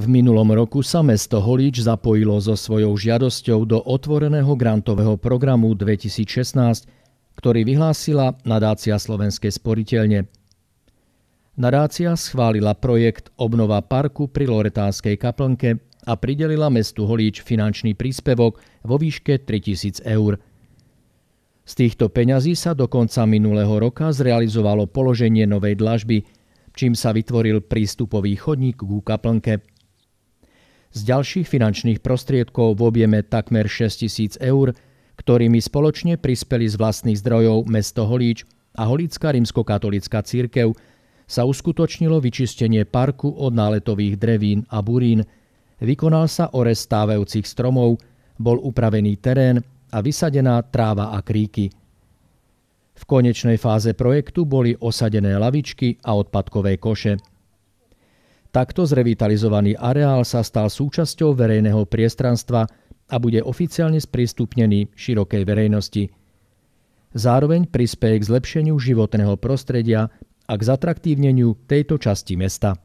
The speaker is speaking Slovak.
V minulom roku sa mesto Holíč zapojilo so svojou žiadosťou do otvoreného grantového programu 2016, ktorý vyhlásila nadácia Slovenskej sporiteľne. Nadácia schválila projekt obnova parku pri Loretánskej kaplnke a pridelila mestu Holíč finančný príspevok vo výške 3000 eur. Z týchto peňazí sa do konca minulého roka zrealizovalo položenie novej dlažby, čím sa vytvoril prístupový chodník k kaplnke z ďalších finančných prostriedkov v objeme takmer 6 tisíc eur, ktorými spoločne prispeli z vlastných zdrojov mesto Holíč a Holícka rímskokatolická církev, sa uskutočnilo vyčistenie parku od náletových drevín a burín, vykonal sa orez stávajúcich stromov, bol upravený terén a vysadená tráva a kríky. V konečnej fáze projektu boli osadené lavičky a odpadkové koše – Takto zrevitalizovaný areál sa stal súčasťou verejného priestranstva a bude oficiálne sprístupnený širokej verejnosti. Zároveň prispieje k zlepšeniu životného prostredia a k zatraktívneniu tejto časti mesta.